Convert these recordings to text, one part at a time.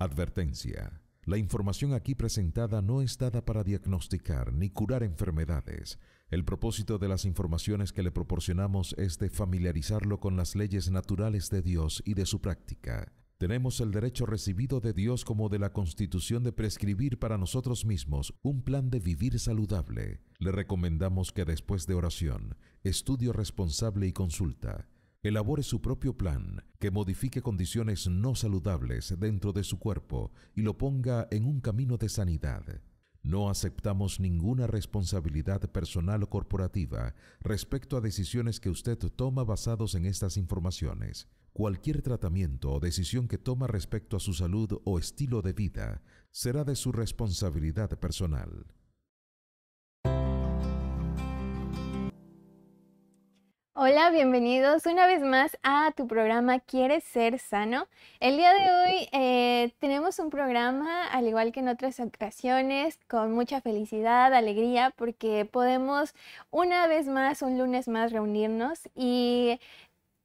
Advertencia. La información aquí presentada no es dada para diagnosticar ni curar enfermedades. El propósito de las informaciones que le proporcionamos es de familiarizarlo con las leyes naturales de Dios y de su práctica. Tenemos el derecho recibido de Dios como de la Constitución de prescribir para nosotros mismos un plan de vivir saludable. Le recomendamos que después de oración, estudio responsable y consulta, elabore su propio plan, que modifique condiciones no saludables dentro de su cuerpo y lo ponga en un camino de sanidad. No aceptamos ninguna responsabilidad personal o corporativa respecto a decisiones que usted toma basados en estas informaciones. Cualquier tratamiento o decisión que toma respecto a su salud o estilo de vida será de su responsabilidad personal. Hola, bienvenidos una vez más a tu programa ¿Quieres ser sano? El día de hoy eh, tenemos un programa, al igual que en otras ocasiones, con mucha felicidad, alegría, porque podemos una vez más, un lunes más, reunirnos y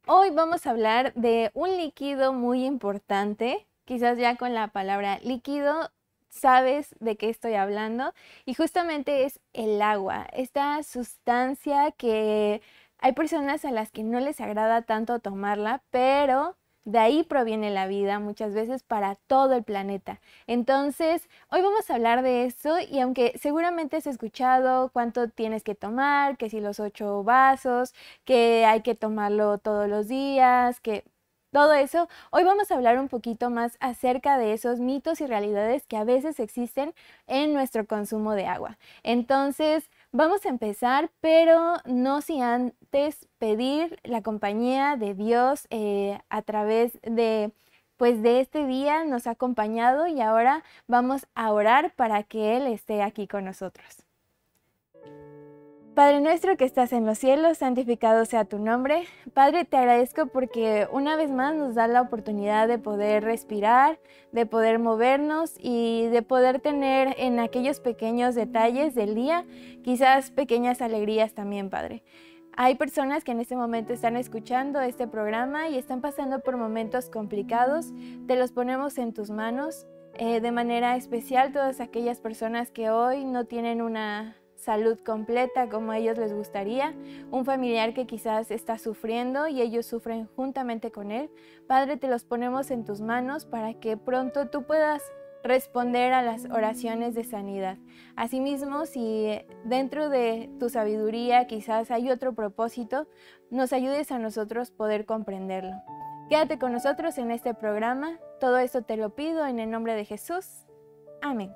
hoy vamos a hablar de un líquido muy importante, quizás ya con la palabra líquido sabes de qué estoy hablando y justamente es el agua, esta sustancia que hay personas a las que no les agrada tanto tomarla, pero de ahí proviene la vida muchas veces para todo el planeta. Entonces, hoy vamos a hablar de eso y aunque seguramente has escuchado cuánto tienes que tomar, que si los ocho vasos, que hay que tomarlo todos los días, que todo eso, hoy vamos a hablar un poquito más acerca de esos mitos y realidades que a veces existen en nuestro consumo de agua. Entonces, Vamos a empezar, pero no sin antes pedir la compañía de Dios eh, a través de, pues de este día nos ha acompañado y ahora vamos a orar para que Él esté aquí con nosotros. Padre nuestro que estás en los cielos, santificado sea tu nombre. Padre, te agradezco porque una vez más nos da la oportunidad de poder respirar, de poder movernos y de poder tener en aquellos pequeños detalles del día quizás pequeñas alegrías también, Padre. Hay personas que en este momento están escuchando este programa y están pasando por momentos complicados. Te los ponemos en tus manos. Eh, de manera especial todas aquellas personas que hoy no tienen una salud completa como a ellos les gustaría, un familiar que quizás está sufriendo y ellos sufren juntamente con él. Padre, te los ponemos en tus manos para que pronto tú puedas responder a las oraciones de sanidad. Asimismo, si dentro de tu sabiduría quizás hay otro propósito, nos ayudes a nosotros poder comprenderlo. Quédate con nosotros en este programa. Todo esto te lo pido en el nombre de Jesús. Amén.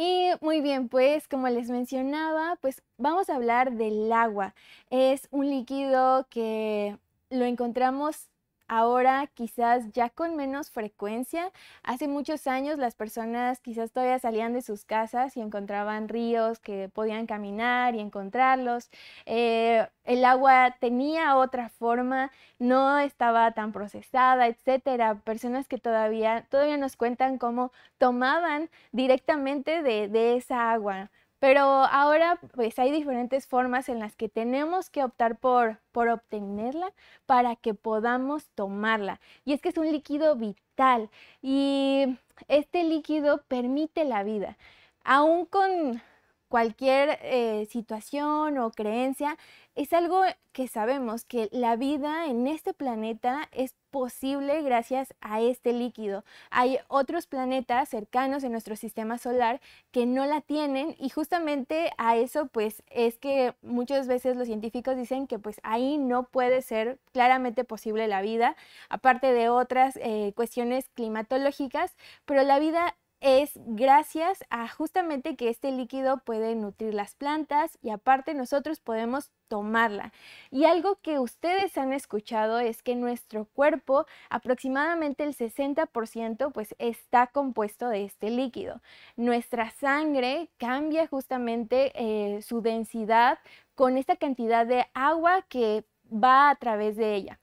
Y muy bien, pues como les mencionaba, pues vamos a hablar del agua. Es un líquido que lo encontramos ahora quizás ya con menos frecuencia. Hace muchos años las personas quizás todavía salían de sus casas y encontraban ríos que podían caminar y encontrarlos. Eh, el agua tenía otra forma, no estaba tan procesada, etcétera. Personas que todavía, todavía nos cuentan cómo tomaban directamente de esa agua pero ahora pues hay diferentes formas en las que tenemos que optar por, por obtenerla para que podamos tomarla. Y es que es un líquido vital y este líquido permite la vida. Aún con cualquier eh, situación o creencia, es algo que sabemos que la vida en este planeta es posible gracias a este líquido. Hay otros planetas cercanos en nuestro sistema solar que no la tienen y justamente a eso pues es que muchas veces los científicos dicen que pues ahí no puede ser claramente posible la vida, aparte de otras eh, cuestiones climatológicas, pero la vida es gracias a justamente que este líquido puede nutrir las plantas y aparte nosotros podemos tomarla. Y algo que ustedes han escuchado es que nuestro cuerpo, aproximadamente el 60%, pues está compuesto de este líquido. Nuestra sangre cambia justamente eh, su densidad con esta cantidad de agua que va a través de ella.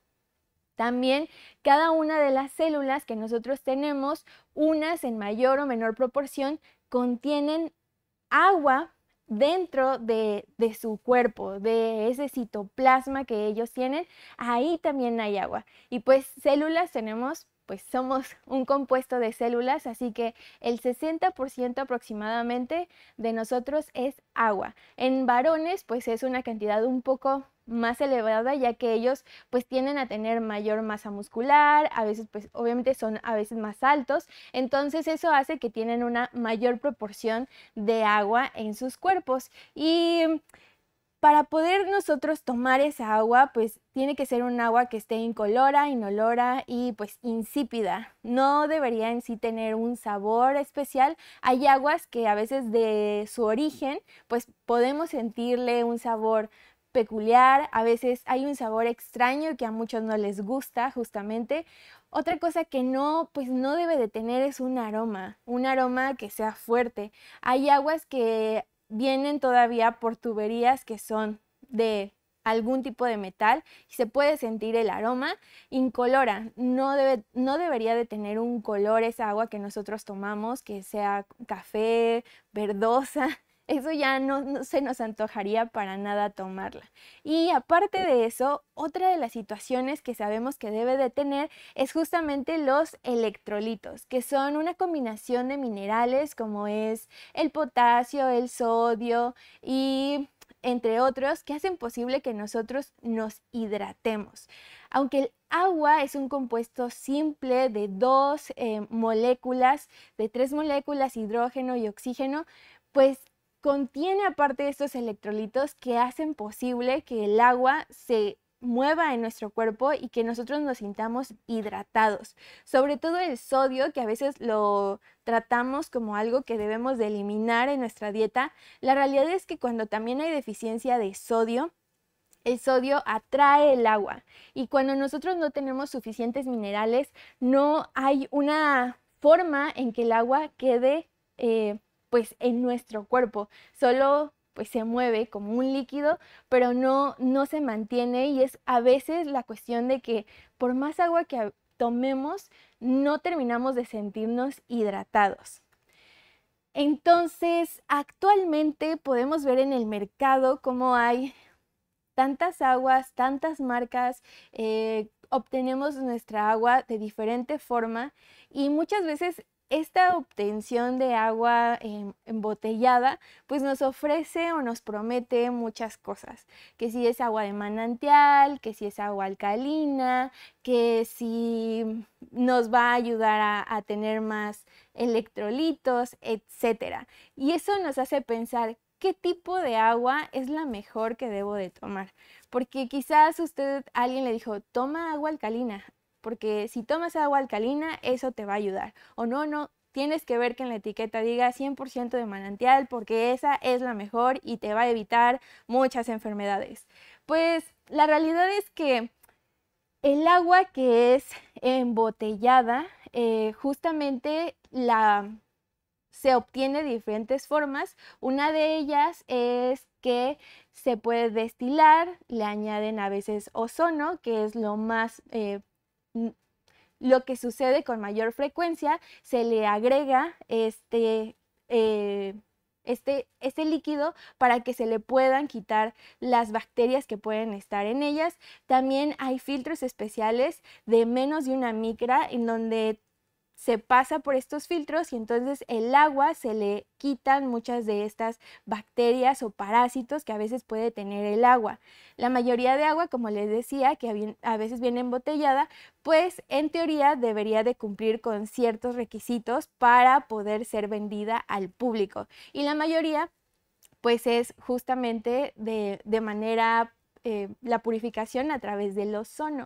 También cada una de las células que nosotros tenemos, unas en mayor o menor proporción, contienen agua dentro de, su cuerpo, de ese citoplasma que ellos tienen, ahí también hay agua. Y pues células tenemos pues somos un compuesto de células, así que el 60% aproximadamente de nosotros es agua. En varones, pues es una cantidad un poco más elevada ya que ellos pues tienden a tener mayor masa muscular, a veces pues obviamente son a veces más altos, entonces eso hace que tienen una mayor proporción de agua en sus cuerpos y para poder nosotros tomar esa agua, pues tiene que ser un agua que esté incolora, inolora y pues insípida. No debería en sí tener un sabor especial. Hay aguas que a veces de su origen, pues podemos sentirle un sabor peculiar, a veces hay un sabor extraño que a muchos no les gusta justamente. Otra cosa que no, pues no debe de tener es un aroma, un aroma que sea fuerte. Hay aguas que vienen todavía por tuberías que son de algún tipo de metal y se puede sentir el aroma. Incolora, no, debe, no debería de tener un color esa agua que nosotros tomamos, que sea café, verdosa, eso ya no, se nos antojaría para nada tomarla. Y aparte de eso, otra de las situaciones que sabemos que debe de tener es justamente los electrolitos, que son una combinación de minerales como es el potasio, el sodio y entre otros, que hacen posible que nosotros nos hidratemos. Aunque el agua es un compuesto simple de dos eh, moléculas, de tres moléculas, hidrógeno y oxígeno, pues Contiene aparte de estos electrolitos que hacen posible que el agua se mueva en nuestro cuerpo y que nosotros nos sintamos hidratados. Sobre todo el sodio, que a veces lo tratamos como algo que debemos de eliminar en nuestra dieta, la realidad es que cuando también hay deficiencia de sodio, el sodio atrae el agua y cuando nosotros no tenemos suficientes minerales, no hay una forma en que el agua quede eh, pues en nuestro cuerpo. Solo pues se mueve como un líquido, pero no, no se mantiene y es a veces la cuestión de que por más agua que tomemos, no terminamos de sentirnos hidratados. Entonces, actualmente podemos ver en el mercado cómo hay tantas aguas, tantas marcas, eh, obtenemos nuestra agua de diferente forma y muchas veces esta obtención de agua em, embotellada pues nos ofrece o nos promete muchas cosas, que si es agua de manantial, que si es agua alcalina, que si nos va a ayudar a, a tener más electrolitos, etc. Y eso nos hace pensar qué tipo de agua es la mejor que debo de tomar. Porque quizás usted, alguien le dijo, toma agua alcalina, porque si tomas agua alcalina, eso te va a ayudar. O no, no, tienes que ver que en la etiqueta diga 100% de manantial, porque esa es la mejor y te va a evitar muchas enfermedades. Pues la realidad es que el agua que es embotellada, eh, justamente la se obtiene de diferentes formas. Una de ellas es que se puede destilar, le añaden a veces ozono, que es lo más eh, lo que sucede con mayor frecuencia, se le agrega este, eh, este, este, líquido para que se le puedan quitar las bacterias que pueden estar en ellas. También hay filtros especiales de menos de una micra en donde se pasa por estos filtros y entonces el agua se le quitan muchas de estas bacterias o parásitos que a veces puede tener el agua. La mayoría de agua, como les decía, que a veces viene embotellada, pues en teoría debería de cumplir con ciertos requisitos para poder ser vendida al público. Y la mayoría pues es justamente de, de manera eh, la purificación a través del ozono.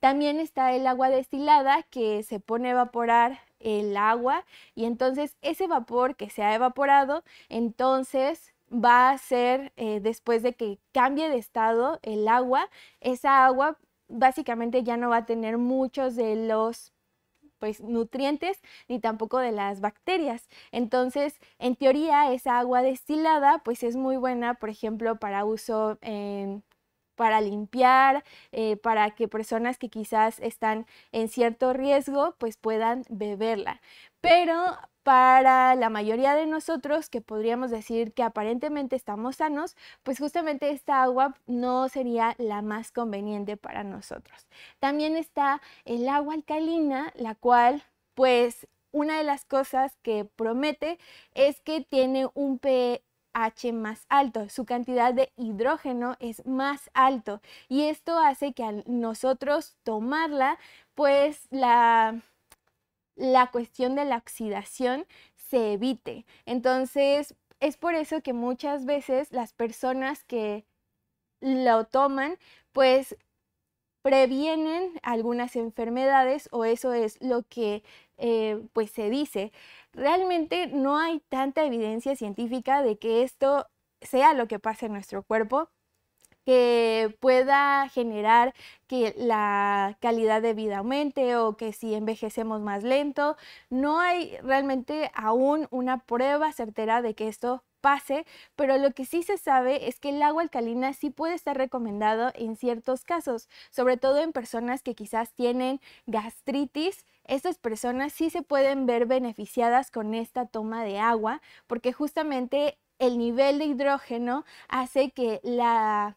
También está el agua destilada que se pone a evaporar el agua y entonces ese vapor que se ha evaporado, entonces va a ser, eh, después de que cambie de estado el agua, esa agua básicamente ya no va a tener muchos de los pues, nutrientes ni tampoco de las bacterias. Entonces, en teoría, esa agua destilada pues es muy buena, por ejemplo, para uso en para limpiar, eh, para que personas que quizás están en cierto riesgo pues puedan beberla. Pero para la mayoría de nosotros que podríamos decir que aparentemente estamos sanos, pues justamente esta agua no sería la más conveniente para nosotros. También está el agua alcalina, la cual pues una de las cosas que promete es que tiene un pH H más alto, su cantidad de hidrógeno es más alto y esto hace que al nosotros tomarla, pues la, la cuestión de la oxidación se evite. Entonces, es por eso que muchas veces las personas que lo toman, pues previenen algunas enfermedades o eso es lo que eh, pues se dice. Realmente no hay tanta evidencia científica de que esto sea lo que pasa en nuestro cuerpo que pueda generar que la calidad de vida aumente o que si envejecemos más lento. No hay realmente aún una prueba certera de que esto pase, pero lo que sí se sabe es que el agua alcalina sí puede estar recomendado en ciertos casos, sobre todo en personas que quizás tienen gastritis, estas personas sí se pueden ver beneficiadas con esta toma de agua porque justamente el nivel de hidrógeno hace que la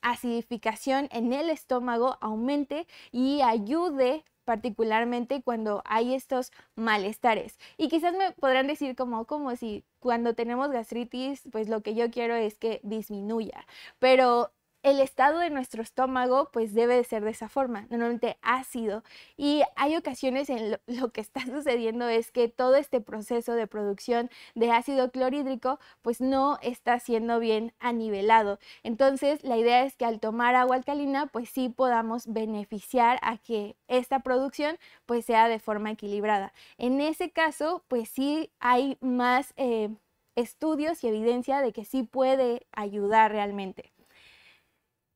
acidificación en el estómago aumente y ayude particularmente cuando hay estos malestares. Y quizás me podrán decir como, como si cuando tenemos gastritis, pues lo que yo quiero es que disminuya. Pero el estado de nuestro estómago pues debe de ser de esa forma, normalmente ácido. Y hay ocasiones en lo, que está sucediendo es que todo este proceso de producción de ácido clorhídrico pues no está siendo bien anivelado. Entonces la idea es que al tomar agua alcalina pues sí podamos beneficiar a que esta producción pues sea de forma equilibrada. En ese caso pues sí hay más... Eh, estudios y evidencia de que sí puede ayudar realmente.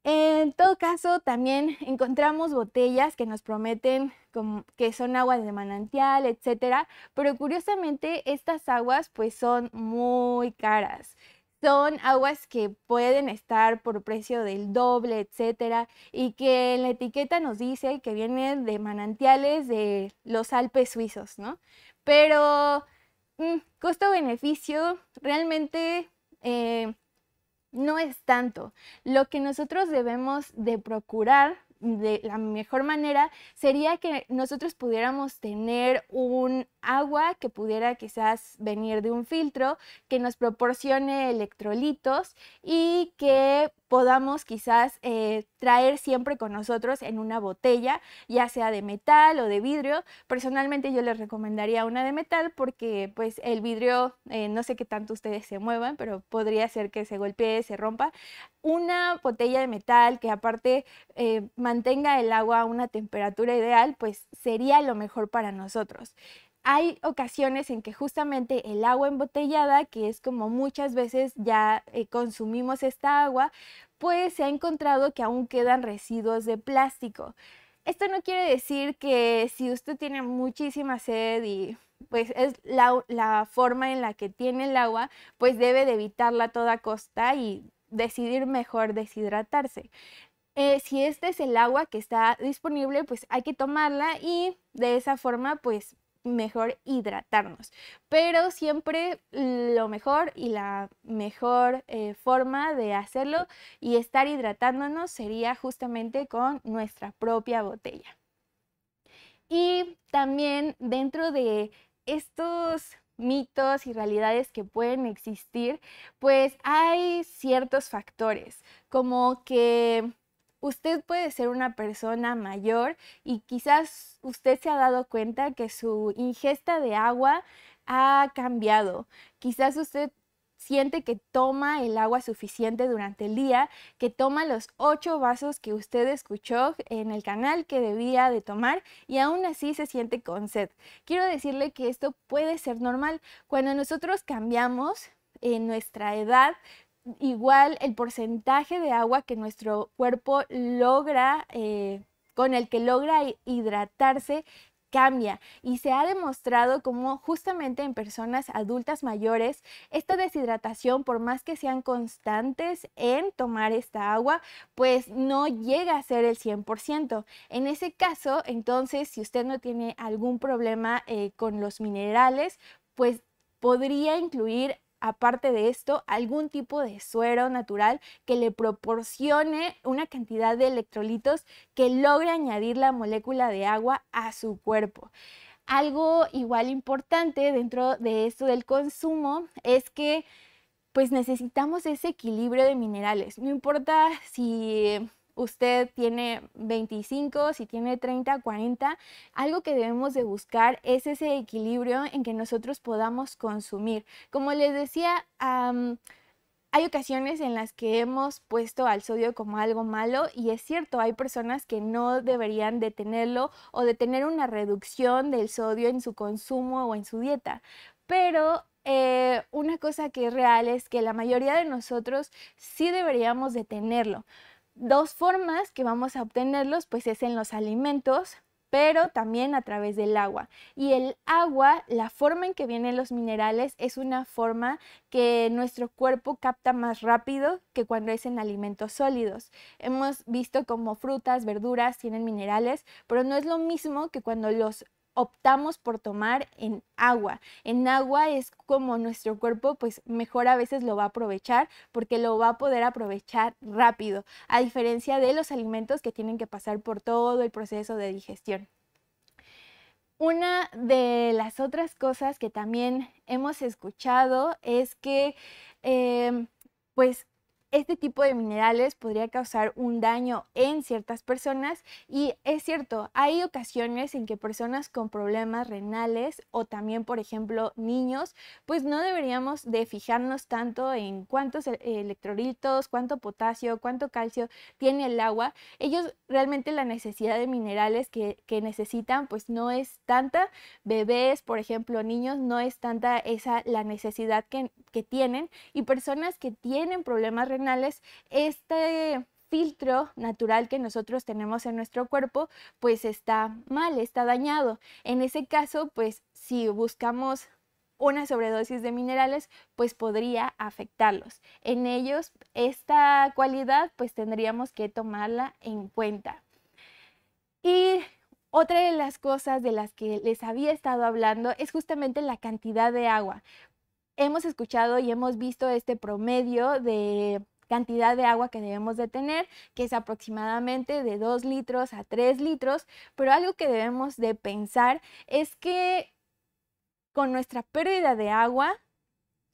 En todo caso, también encontramos botellas que nos prometen que son aguas de manantial, etc. pero curiosamente estas aguas pues son muy caras. Son aguas que pueden estar por precio del doble, etc. y que en la etiqueta nos dice que vienen de manantiales de los Alpes suizos, ¿no? Pero mm, costo-beneficio realmente eh, no es tanto. Lo que nosotros debemos de procurar de la mejor manera sería que nosotros pudiéramos tener un agua que pudiera quizás venir de un filtro, que nos proporcione electrolitos y que podamos quizás eh, traer siempre con nosotros en una botella, ya sea de metal o de vidrio. Personalmente yo les recomendaría una de metal porque pues el vidrio, eh, no sé qué tanto ustedes se muevan, pero podría ser que se golpee, se rompa. Una botella de metal que aparte eh, mantenga el agua a una temperatura ideal, pues sería lo mejor para nosotros hay ocasiones en que justamente el agua embotellada, que es como muchas veces ya eh, consumimos esta agua, pues se ha encontrado que aún quedan residuos de plástico. Esto no quiere decir que si usted tiene muchísima sed y pues es la, forma en la que tiene el agua, pues debe de evitarla a toda costa y decidir mejor deshidratarse. Eh, si este es el agua que está disponible, pues hay que tomarla y de esa forma pues mejor hidratarnos. Pero siempre lo mejor y la mejor eh, forma de hacerlo y estar hidratándonos sería justamente con nuestra propia botella. Y también dentro de estos mitos y realidades que pueden existir, pues hay ciertos factores, como que Usted puede ser una persona mayor y quizás usted se ha dado cuenta que su ingesta de agua ha cambiado. Quizás usted siente que toma el agua suficiente durante el día, que toma los ocho vasos que usted escuchó en el canal que debía de tomar y aún así se siente con sed. Quiero decirle que esto puede ser normal. Cuando nosotros cambiamos en eh, nuestra edad, igual el porcentaje de agua que nuestro cuerpo logra, eh, con el que logra hidratarse, cambia y se ha demostrado como justamente en personas adultas mayores esta deshidratación por más que sean constantes en tomar esta agua pues no llega a ser el 100% en ese caso entonces si usted no tiene algún problema eh, con los minerales pues podría incluir aparte de esto, algún tipo de suero natural que le proporcione una cantidad de electrolitos que logre añadir la molécula de agua a su cuerpo. Algo igual importante dentro de esto del consumo es que pues necesitamos ese equilibrio de minerales. No importa si usted tiene 25, si tiene 30, 40, algo que debemos de buscar es ese equilibrio en que nosotros podamos consumir. Como les decía, hay ocasiones en las que hemos puesto al sodio como algo malo y es cierto, hay personas que no deberían de tenerlo o de tener una reducción del sodio en su consumo o en su dieta. Pero eh, una cosa que es real es que la mayoría de nosotros sí deberíamos detenerlo dos formas que vamos a obtenerlos, pues es en los alimentos, pero también a través del agua. Y el agua, la forma en que vienen los minerales es una forma que nuestro cuerpo capta más rápido que cuando es en alimentos sólidos. Hemos visto como frutas, verduras tienen minerales, pero no es lo mismo que cuando los optamos por tomar en agua. En agua es como nuestro cuerpo, pues mejor a veces lo va a aprovechar porque lo va a poder aprovechar rápido, a diferencia de los alimentos que tienen que pasar por todo el proceso de digestión. Una de las otras cosas que también hemos escuchado es que eh, pues este tipo de minerales podría causar un daño en ciertas personas y es cierto, hay ocasiones en que personas con problemas renales o también, por ejemplo, niños, pues no deberíamos de fijarnos tanto en cuántos e-, electrolitos, cuánto potasio, cuánto calcio tiene el agua. Ellos realmente la necesidad de minerales que, que necesitan pues no es tanta. Bebés, por ejemplo, niños, no es tanta esa la necesidad que, que tienen y personas que tienen problemas renales este filtro natural que nosotros tenemos en nuestro cuerpo, pues está mal, está dañado. En ese caso, pues si buscamos una sobredosis de minerales, pues podría afectarlos. En ellos, esta cualidad, pues tendríamos que tomarla en cuenta. Y otra de las cosas de las que les había estado hablando es justamente la cantidad de agua. Hemos escuchado y hemos visto este promedio de cantidad de agua que debemos de tener, que es aproximadamente de 2 litros a 3 litros, pero algo que debemos de pensar es que con nuestra pérdida de agua,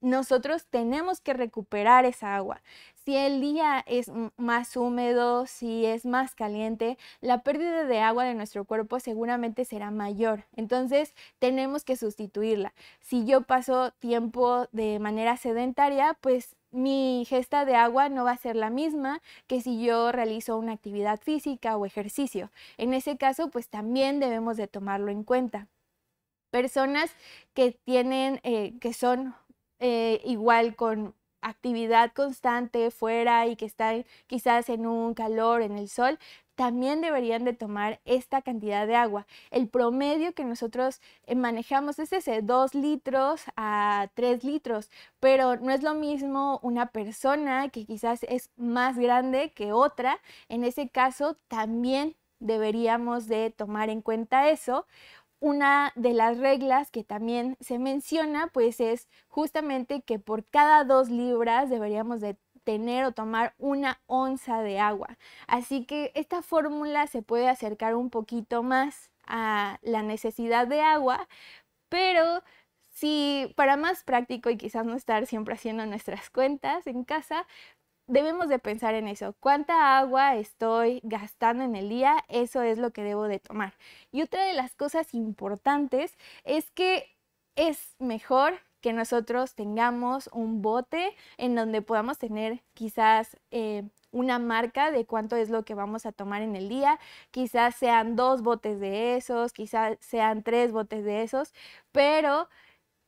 nosotros tenemos que recuperar esa agua. Si el día es más húmedo, si es más caliente, la pérdida de agua de nuestro cuerpo seguramente será mayor. Entonces tenemos que sustituirla. Si yo paso tiempo de manera sedentaria, pues mi gesta de agua no va a ser la misma que si yo realizo una actividad física o ejercicio. En ese caso, pues también debemos de tomarlo en cuenta. Personas que tienen, eh, que son eh, igual con actividad constante fuera y que están quizás en un calor, en el sol, también deberían de tomar esta cantidad de agua. El promedio que nosotros eh, manejamos es ese, 2 litros a 3 litros, pero no es lo mismo una persona que quizás es más grande que otra. En ese caso, también deberíamos de tomar en cuenta eso. Una de las reglas que también se menciona, pues es justamente que por cada 2 libras deberíamos de tener o tomar una onza de agua. Así que esta fórmula se puede acercar un poquito más a la necesidad de agua, pero si para más práctico y quizás no estar siempre haciendo nuestras cuentas en casa, debemos de pensar en eso. ¿Cuánta agua estoy gastando en el día? Eso es lo que debo de tomar. Y otra de las cosas importantes es que es mejor que nosotros tengamos un bote en donde podamos tener quizás... Eh, una marca de cuánto es lo que vamos a tomar en el día. Quizás sean dos botes de esos, quizás sean tres botes de esos, pero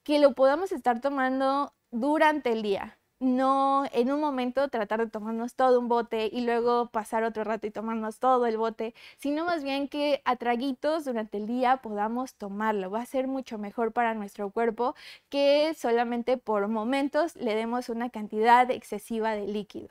que lo podamos estar tomando durante el día no en un momento tratar de tomarnos todo un bote y luego pasar otro rato y tomarnos todo el bote, sino más bien que a traguitos durante el día podamos tomarlo. Va a ser mucho mejor para nuestro cuerpo que solamente por momentos le demos una cantidad excesiva de líquido.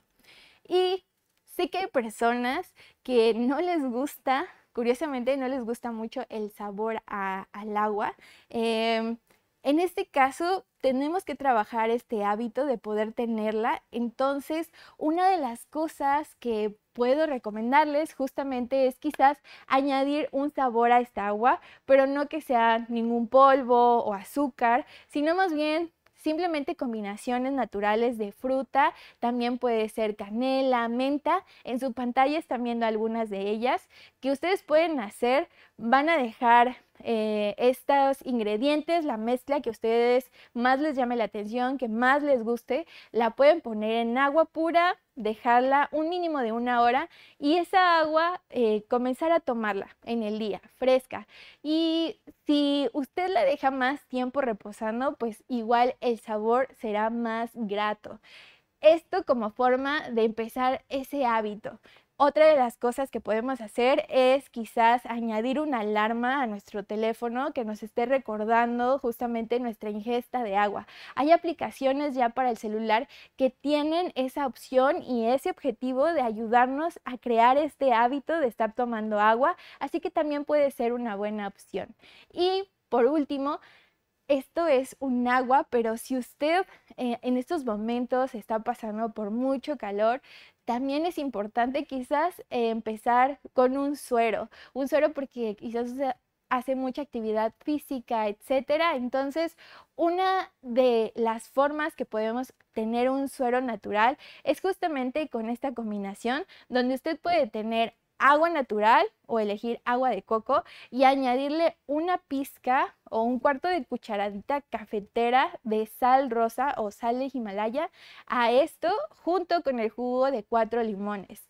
Y sé que hay personas que no les gusta, curiosamente no les gusta mucho el sabor al agua. Em, en este caso, tenemos que trabajar este hábito de poder tenerla. Entonces, una de las cosas que puedo recomendarles justamente es quizás añadir un sabor a esta agua, pero no que sea ningún polvo o azúcar, sino más bien simplemente combinaciones naturales de fruta, también puede ser canela, menta, en su pantalla están viendo algunas de ellas que ustedes pueden hacer, van a dejar eh, estos ingredientes, la mezcla que ustedes más les llame la atención, que más les guste, la pueden poner en agua pura, dejarla un mínimo de una hora y esa agua eh, comenzar a tomarla en el día, fresca. Y si usted la deja más tiempo reposando, pues igual el sabor será más grato esto como forma de empezar ese hábito. Otra de las cosas que podemos hacer es quizás añadir una alarma a nuestro teléfono que nos esté recordando justamente nuestra ingesta de agua. Hay aplicaciones ya para el celular que tienen esa opción y ese objetivo de ayudarnos a crear este hábito de estar tomando agua, así que también puede ser una buena opción. Y por último, esto es un agua, pero si usted eh, en estos momentos está pasando por mucho calor, también es importante quizás empezar con un suero, un suero porque quizás hace mucha actividad física, etcétera. Entonces, una de las formas que podemos tener un suero natural es justamente con esta combinación donde usted puede tener agua natural o elegir agua de coco y añadirle una pizca o un cuarto de cucharadita cafetera de sal rosa o sal de Himalaya a esto junto con el jugo de cuatro limones.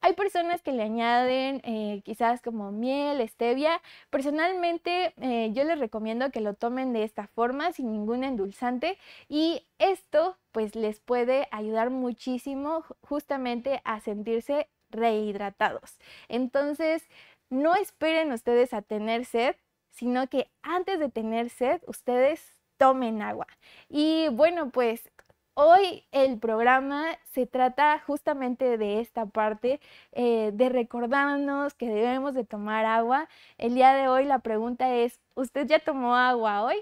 Hay personas que le añaden eh, quizás como miel, stevia. Personalmente eh, yo les recomiendo que lo tomen de esta forma sin ningún endulzante y esto pues les puede ayudar muchísimo justamente a sentirse rehidratados. Entonces, no esperen ustedes a tener sed, sino que antes de tener sed, ustedes tomen agua. Y bueno, pues Hoy el programa se trata justamente de esta parte, eh, de recordarnos que debemos de tomar agua. El día de hoy la pregunta es, ¿usted ya tomó agua hoy?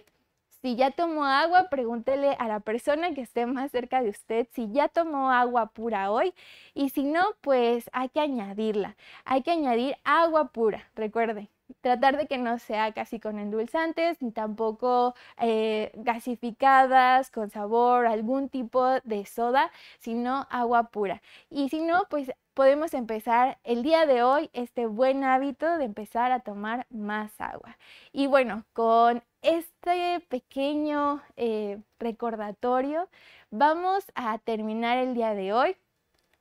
Si ya tomó agua, pregúntele a la persona que esté más cerca de usted si ya tomó agua pura hoy y si no, pues hay que añadirla. Hay que añadir agua pura, recuerde, tratar de que no sea casi con endulzantes ni tampoco eh, gasificadas con sabor, algún tipo de soda, sino agua pura. Y si no, pues podemos empezar el día de hoy este buen hábito de empezar a tomar más agua. Y bueno, con este pequeño eh, recordatorio vamos a terminar el día de hoy.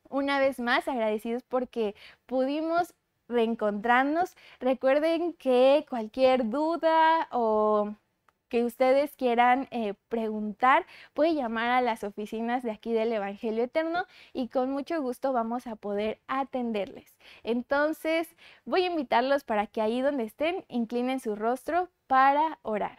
Una vez más, agradecidos porque pudimos reencontrarnos. Recuerden que cualquier duda o que ustedes quieran eh, preguntar, puede llamar a las oficinas de aquí del Evangelio Eterno y con mucho gusto vamos a poder atenderles. Entonces, voy a invitarlos para que ahí donde estén, inclinen su rostro para orar.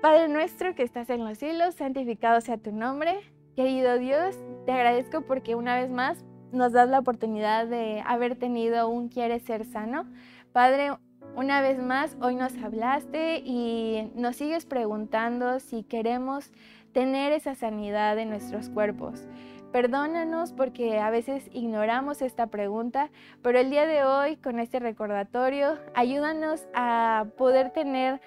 Padre nuestro que estás en los cielos, santificado sea tu nombre. Querido Dios, te agradezco porque una vez más nos das la oportunidad de haber tenido un Quiere Ser Sano. Padre, una vez más, hoy nos hablaste y nos sigues preguntando si queremos tener esa sanidad en nuestros cuerpos. Perdónanos porque a veces ignoramos esta pregunta, pero el día de hoy con este recordatorio ayúdanos a poder tener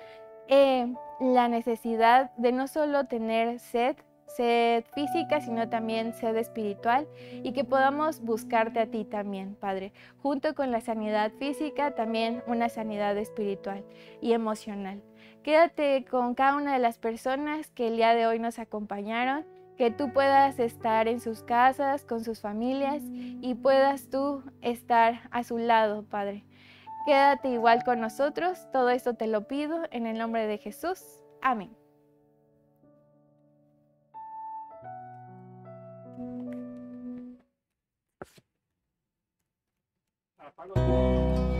eh, la necesidad de no solo tener sed, sed física, sino también sed espiritual, y que podamos buscarte a ti también, Padre, junto con la sanidad física, también una sanidad espiritual y emocional. Quédate con cada una de las personas que el día de hoy nos acompañaron, que tú puedas estar en sus casas, con sus familias, y puedas tú estar a su lado, Padre. Quédate igual con nosotros, todo esto te lo pido en el nombre de Jesús. Amén. Apago.